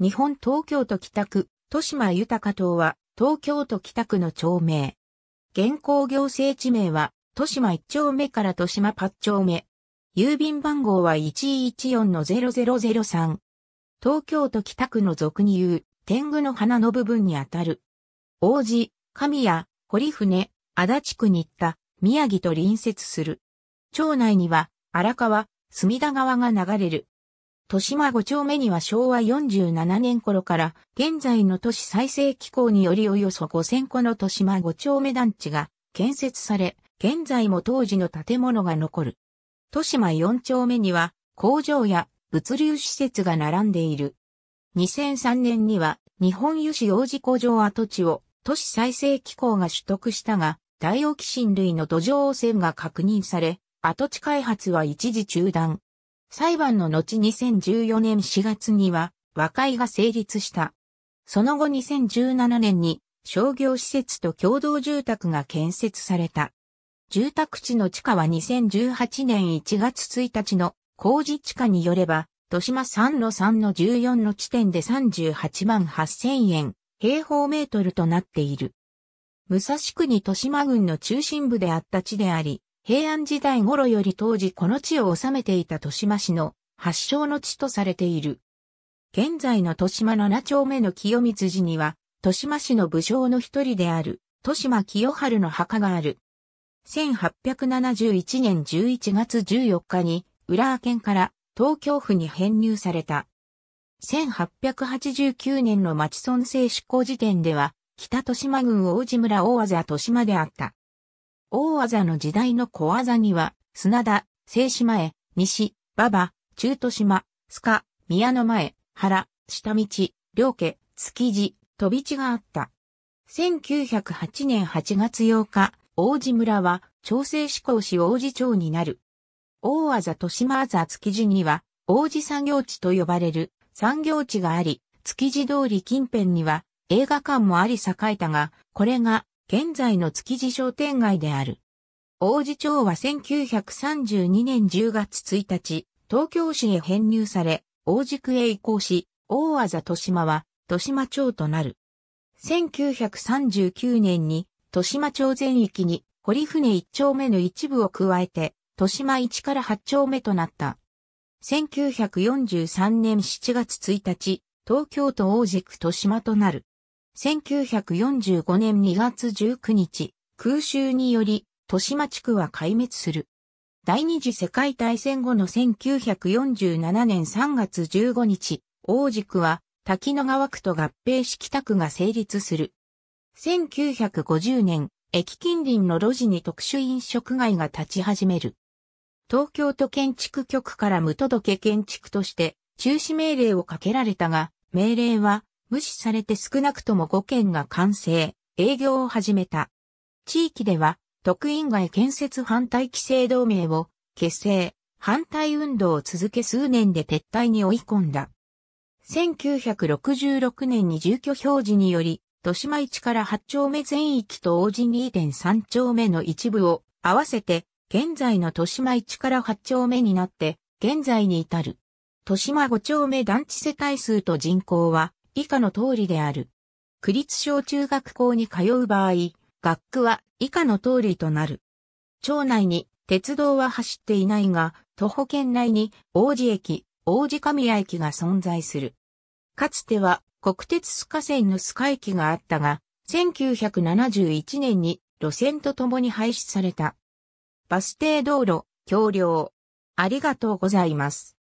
日本東京都北区、豊島豊島は、東京都北区の町名。現行行政地名は、豊島1丁目から豊島8丁目。郵便番号は114の0003。東京都北区の俗に言う、天狗の花の部分にあたる。王子、神谷、堀船、足立区に行った、宮城と隣接する。町内には、荒川、隅田川が流れる。豊島5丁目には昭和47年頃から現在の都市再生機構によりおよそ5000個の豊島5丁目団地が建設され、現在も当時の建物が残る。豊島4丁目には工場や物流施設が並んでいる。2003年には日本油脂王子工場跡地を都市再生機構が取得したが、大沖新類の土壌汚染が確認され、跡地開発は一時中断。裁判の後2014年4月には和解が成立した。その後2017年に商業施設と共同住宅が建設された。住宅地の地価は2018年1月1日の工事地価によれば、豊島3の3の14の地点で38万8000円、平方メートルとなっている。武蔵区に豊島郡の中心部であった地であり、平安時代頃より当時この地を治めていた豊島市の発祥の地とされている。現在の豊島七丁目の清水寺には、豊島市の武将の一人である、豊島清春の墓がある。1871年11月14日に、浦和県から東京府に編入された。1889年の町村制施行時点では、北豊島郡大路村大字豊島であった。大技の時代の小技には、砂田、静島へ、西、馬場、中都島、須賀、宮の前、原、下道、両家、築地、飛び地があった。1908年8月8日、王子村は、調整志向し王子町になる。大技と島技築地には、王子産業地と呼ばれる産業地があり、築地通り近辺には映画館もあり栄えたが、これが現在の築地商店街である。王子町は1932年10月1日、東京市へ編入され、王子区へ移行し、大和豊島は、豊島町となる。1939年に、豊島町全域に、堀船1丁目の一部を加えて、豊島1から8丁目となった。1943年7月1日、東京都王子区豊島となる。1945年2月19日、空襲により、豊島地区は壊滅する。第二次世界大戦後の1947年3月15日、王子区は滝野川区と合併し北区が成立する。1950年、駅近隣の路地に特殊飲食街が立ち始める。東京都建築局から無届け建築として中止命令をかけられたが、命令は無視されて少なくとも5件が完成、営業を始めた。地域では、徳院外建設反対規制同盟を結成、反対運動を続け数年で撤退に追い込んだ。1966年に住居表示により、豊島市から8丁目全域と王子2.3丁目の一部を合わせて、現在の豊島市から8丁目になって、現在に至る。豊島5丁目団地世帯数と人口は、以下の通りである。区立小中学校に通う場合、学区は以下の通りとなる。町内に鉄道は走っていないが、徒歩圏内に王子駅、王子神谷駅が存在する。かつては国鉄須賀線の須賀駅があったが、1971年に路線とともに廃止された。バス停道路、橋梁。ありがとうございます。